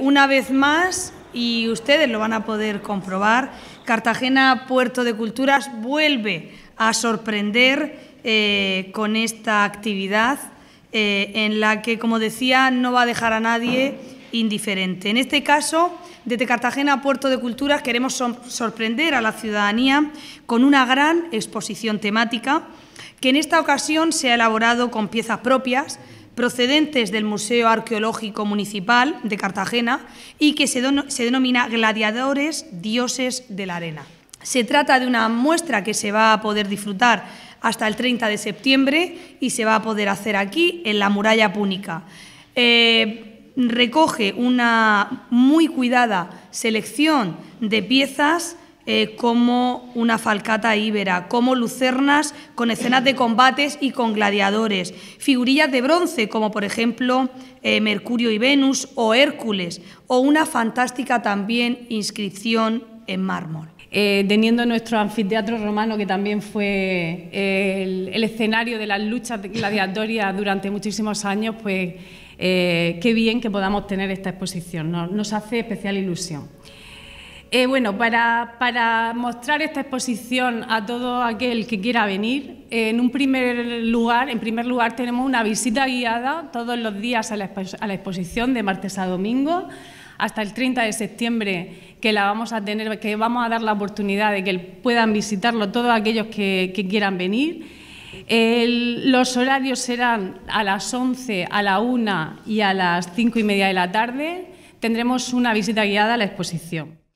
Una vez más, y ustedes lo van a poder comprobar, Cartagena Puerto de Culturas vuelve a sorprender eh, con esta actividad eh, en la que, como decía, no va a dejar a nadie indiferente. En este caso, desde Cartagena Puerto de Culturas queremos sorprender a la ciudadanía con una gran exposición temática que en esta ocasión se ha elaborado con piezas propias procedentes del Museo Arqueológico Municipal de Cartagena y que se, denomina Gladiadores Dioses de la Arena. Se trata de una muestra que se va a poder disfrutar hasta el 30 de septiembre y se va a poder hacer aquí, en la muralla púnica. Eh, recoge una muy cuidada selección de piezas eh, como una falcata íbera, como lucernas con escenas de combates y con gladiadores, figurillas de bronce como por ejemplo eh, Mercurio y Venus o Hércules, o una fantástica también inscripción en mármol. Eh, teniendo nuestro anfiteatro romano, que también fue el, escenario de las luchas gladiatorias durante muchísimos años, pues qué bien que podamos tener esta exposición, nos hace especial ilusión. Eh, bueno, para, mostrar esta exposición a todo aquel que quiera venir, en un primer lugar, en primer lugar tenemos una visita guiada todos los días a la, exposición de martes a domingo hasta el 30 de septiembre que la vamos a dar la oportunidad de que puedan visitarlo todos aquellos que, quieran venir. los horarios serán a las 11, a la 1 y a las 5 y media de la tarde. Tendremos una visita guiada a la exposición.